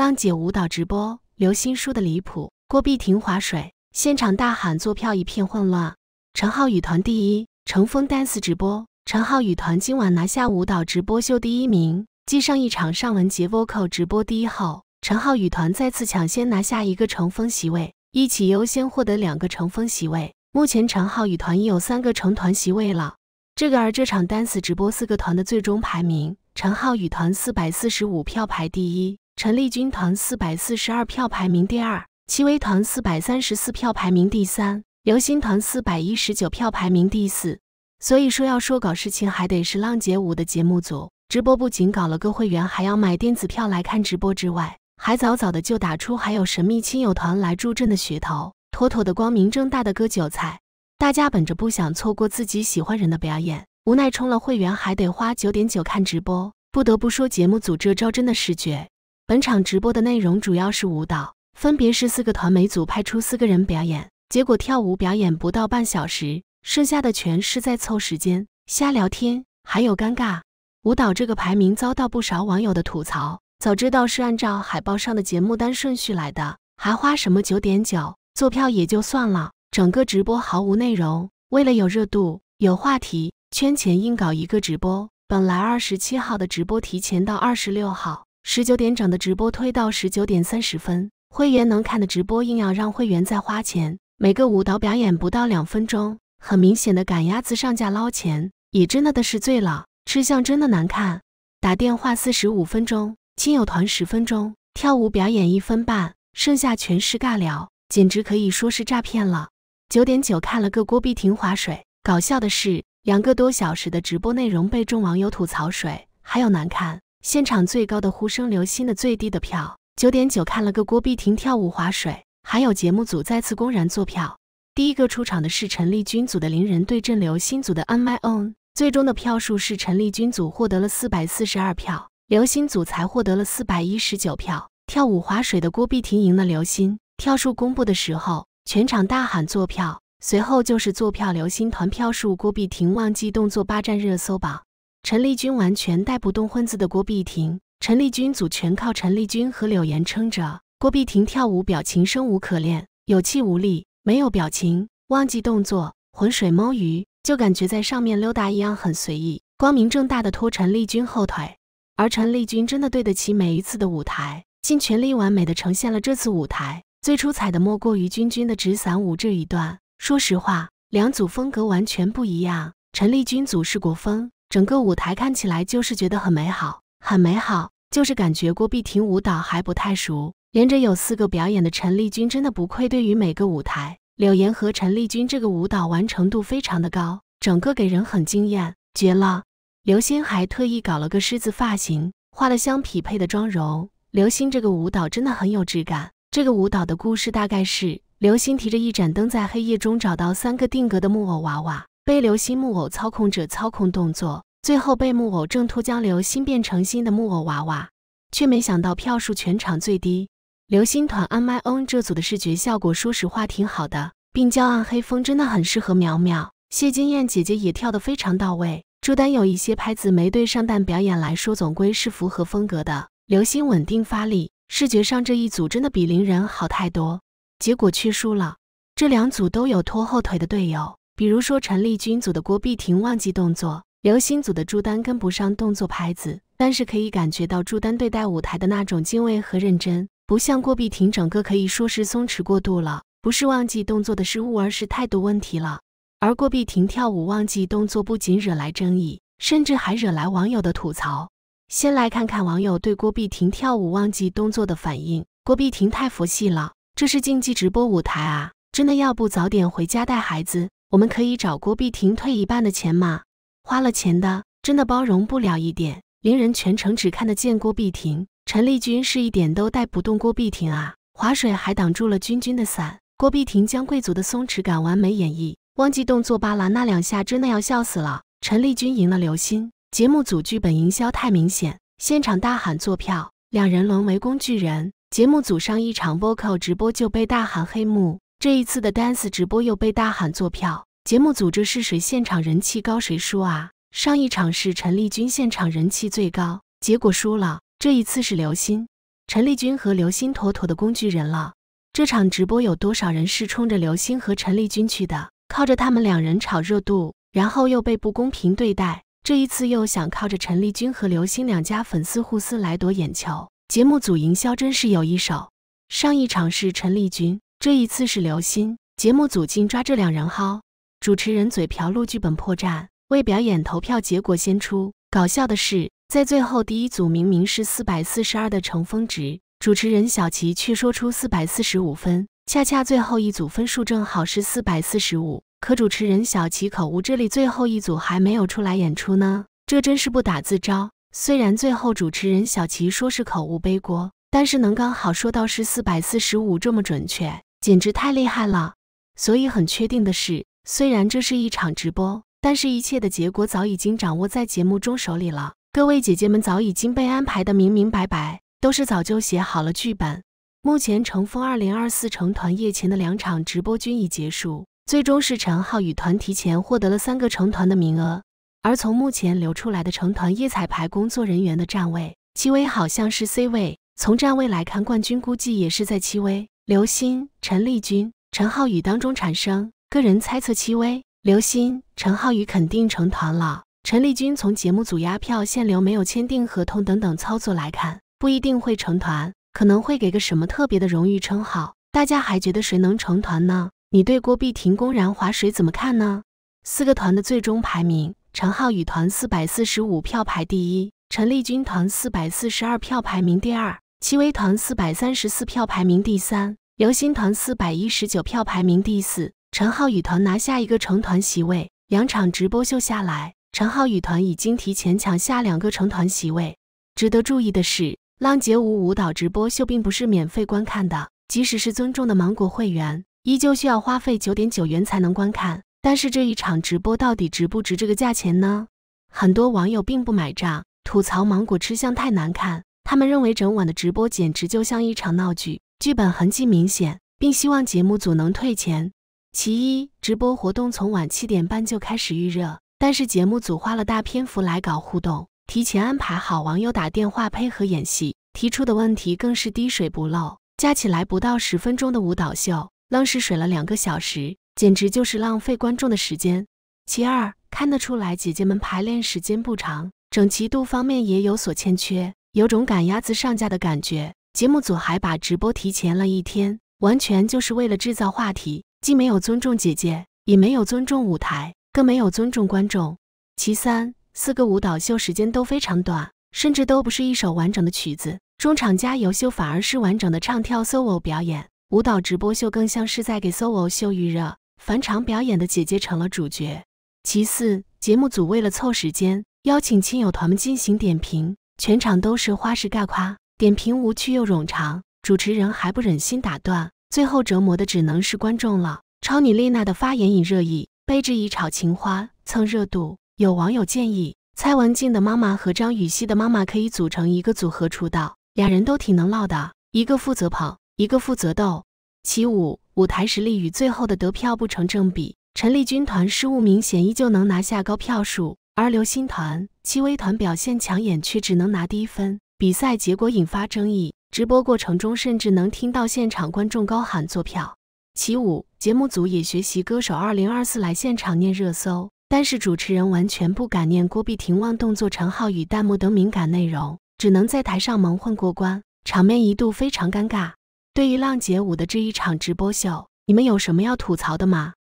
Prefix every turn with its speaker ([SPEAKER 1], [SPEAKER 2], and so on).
[SPEAKER 1] 浪姐舞蹈直播，刘心输的离谱。郭碧婷划水，现场大喊坐票，一片混乱。陈浩宇团第一，乘风 dance 直播，陈浩宇团今晚拿下舞蹈直播秀第一名，继上一场尚雯婕 vocal 直播第一后，陈浩宇团再次抢先拿下一个乘风席位，一起优先获得两个乘风席位。目前陈浩宇团已有三个成团席位了。这个而这场 dance 直播四个团的最终排名，陈浩宇团四百四十五票排第一。陈立军团四百四十二票排名第二，戚薇团四百三十四票排名第三，刘鑫团四百一十九票排名第四。所以说，要说搞事情，还得是浪姐五的节目组。直播不仅搞了个会员，还要买电子票来看直播之外，还早早的就打出还有神秘亲友团来助阵的噱头，妥妥的光明正大的割韭菜。大家本着不想错过自己喜欢人的表演，无奈充了会员还得花九点九看直播。不得不说，节目组这招真的绝。本场直播的内容主要是舞蹈，分别是四个团每组派出四个人表演。结果跳舞表演不到半小时，剩下的全是在凑时间瞎聊天，还有尴尬。舞蹈这个排名遭到不少网友的吐槽。早知道是按照海报上的节目单顺序来的，还花什么九点九坐票也就算了。整个直播毫无内容，为了有热度、有话题，圈钱硬搞一个直播。本来二十七号的直播提前到二十六号。十九点整的直播推到十九点三十分，会员能看的直播硬要让会员再花钱。每个舞蹈表演不到两分钟，很明显的赶鸭子上架捞钱。也真的的是醉了，吃相真的难看。打电话四十五分钟，亲友团十分钟，跳舞表演一分半，剩下全是尬聊，简直可以说是诈骗了。九点九看了个郭碧婷划水，搞笑的是，两个多小时的直播内容被众网友吐槽水，还有难看。现场最高的呼声，刘鑫的最低的票九点九。看了个郭碧婷跳舞划水，还有节目组再次公然坐票。第一个出场的是陈丽君组的零人对阵刘鑫组的 On My Own。最终的票数是陈丽君组获得了四百四十二票，刘鑫组才获得了四百一十九票。跳舞划水的郭碧婷赢了刘鑫。票数公布的时候，全场大喊坐票，随后就是坐票。刘鑫团票数，郭碧婷忘记动作，霸占热搜榜。陈丽君完全带不动混子的郭碧婷，陈丽君组全靠陈丽君和柳岩撑着。郭碧婷跳舞表情生无可恋，有气无力，没有表情，忘记动作，浑水摸鱼，就感觉在上面溜达一样，很随意，光明正大的拖陈丽君后腿。而陈丽君真的对得起每一次的舞台，尽全力完美的呈现了这次舞台最出彩的莫过于君君的纸伞舞这一段。说实话，两组风格完全不一样，陈丽君组是国风。整个舞台看起来就是觉得很美好，很美好，就是感觉郭碧婷舞蹈还不太熟。连着有四个表演的陈丽君真的不愧对于每个舞台，柳岩和陈丽君这个舞蹈完成度非常的高，整个给人很惊艳，绝了。刘星还特意搞了个狮子发型，画了相匹配的妆容。刘星这个舞蹈真的很有质感。这个舞蹈的故事大概是刘星提着一盏灯在黑夜中找到三个定格的木偶娃娃。被流星木偶操控者操控动作，最后被木偶挣脱，将流星变成新的木偶娃娃，却没想到票数全场最低。流星团 On My Own 这组的视觉效果，说实话挺好的，并娇暗黑风真的很适合淼淼。谢金燕姐姐也跳得非常到位。朱丹有一些拍子没对上，但表演来说总归是符合风格的。流星稳定发力，视觉上这一组真的比零人好太多。结果却输了，这两组都有拖后腿的队友。比如说陈丽君组的郭碧婷忘记动作，刘星组的朱丹跟不上动作拍子，但是可以感觉到朱丹对待舞台的那种敬畏和认真，不像郭碧婷整个可以说是松弛过度了，不是忘记动作的失误，而是态度问题了。而郭碧婷跳舞忘记动作不仅惹来争议，甚至还惹来网友的吐槽。先来看看网友对郭碧婷跳舞忘记动作的反应：郭碧婷太佛系了，这是竞技直播舞台啊，真的要不早点回家带孩子。我们可以找郭碧婷退一半的钱吗？花了钱的真的包容不了一点。零人全程只看得见郭碧婷，陈丽君是一点都带不动郭碧婷啊！划水还挡住了君君的伞。郭碧婷将贵族的松弛感完美演绎，忘记动作巴拉那两下真的要笑死了。陈丽君赢了刘鑫，节目组剧本营销太明显，现场大喊坐票，两人沦为工具人。节目组上一场 vocal 直播就被大喊黑幕。这一次的 dance 直播又被大喊做票，节目组这是谁现场人气高谁输啊？上一场是陈丽君现场人气最高，结果输了。这一次是刘鑫，陈丽君和刘鑫妥妥的工具人了。这场直播有多少人是冲着刘鑫和陈丽君去的？靠着他们两人炒热度，然后又被不公平对待。这一次又想靠着陈丽君和刘鑫两家粉丝互撕来夺眼球，节目组营销真是有一手。上一场是陈丽君，这一次是刘鑫。节目组竟抓这两人薅。主持人嘴瓢录剧本破绽，为表演投票结果先出。搞笑的是，在最后第一组明明是四百四十二的乘风值，主持人小齐却说出四百四十五分，恰恰最后一组分数正好是四百四十五。可主持人小齐口误，这里最后一组还没有出来演出呢，这真是不打自招。虽然最后主持人小齐说是口误背锅，但是能刚好说到是四百四十五这么准确。简直太厉害了！所以很确定的是，虽然这是一场直播，但是一切的结果早已经掌握在节目中手里了。各位姐姐们早已经被安排的明明白白，都是早就写好了剧本。目前，乘风二零二四成团夜前的两场直播均已结束，最终是陈浩宇团提前获得了三个成团的名额。而从目前流出来的成团夜彩排工作人员的站位，戚薇好像是 C 位。从站位来看，冠军估计也是在戚薇。刘鑫、陈丽君、陈浩宇当中产生。个人猜测，戚薇、刘鑫、陈浩宇肯定成团了。陈丽君从节目组压票、限流、没有签订合同等等操作来看，不一定会成团，可能会给个什么特别的荣誉称号。大家还觉得谁能成团呢？你对郭碧婷公然划水怎么看呢？四个团的最终排名：陈浩宇团四百四十五票排第一，陈丽君团四百四十二票排名第二，戚薇团四百三十四票排名第三。刘心团四百一十九票排名第四，陈浩宇团拿下一个成团席位。两场直播秀下来，陈浩宇团已经提前抢下两个成团席位。值得注意的是，浪姐舞舞蹈直播秀并不是免费观看的，即使是尊重的芒果会员，依旧需要花费九点九元才能观看。但是这一场直播到底值不值这个价钱呢？很多网友并不买账，吐槽芒果吃相太难看。他们认为整晚的直播简直就像一场闹剧。剧本痕迹明显，并希望节目组能退钱。其一，直播活动从晚七点半就开始预热，但是节目组花了大篇幅来搞互动，提前安排好网友打电话配合演戏，提出的问题更是滴水不漏。加起来不到十分钟的舞蹈秀，愣是水了两个小时，简直就是浪费观众的时间。其二，看得出来姐姐们排练时间不长，整齐度方面也有所欠缺，有种赶鸭子上架的感觉。节目组还把直播提前了一天，完全就是为了制造话题，既没有尊重姐姐，也没有尊重舞台，更没有尊重观众。其三，四个舞蹈秀时间都非常短，甚至都不是一首完整的曲子。中场加油秀反而是完整的唱跳 solo 表演，舞蹈直播秀更像是在给 solo 秀预热，返场表演的姐姐成了主角。其四，节目组为了凑时间，邀请亲友团们进行点评，全场都是花式尬夸。点评无趣又冗长，主持人还不忍心打断，最后折磨的只能是观众了。超女丽娜的发言引热议，被质疑炒情花蹭热度。有网友建议，蔡文静的妈妈和张雨绮的妈妈可以组成一个组合出道，俩人都挺能唠的，一个负责跑，一个负责逗。其五，舞台实力与最后的得票不成正比，陈丽军团失误明显，依旧能拿下高票数；而刘星团、戚薇团表现抢眼，却只能拿低分。比赛结果引发争议，直播过程中甚至能听到现场观众高喊“坐票”。其五，节目组也学习歌手二零二四来现场念热搜，但是主持人完全不敢念郭碧婷忘动作、陈浩宇弹幕等敏感内容，只能在台上蒙混过关，场面一度非常尴尬。对于浪姐舞的这一场直播秀，你们有什么要吐槽的吗？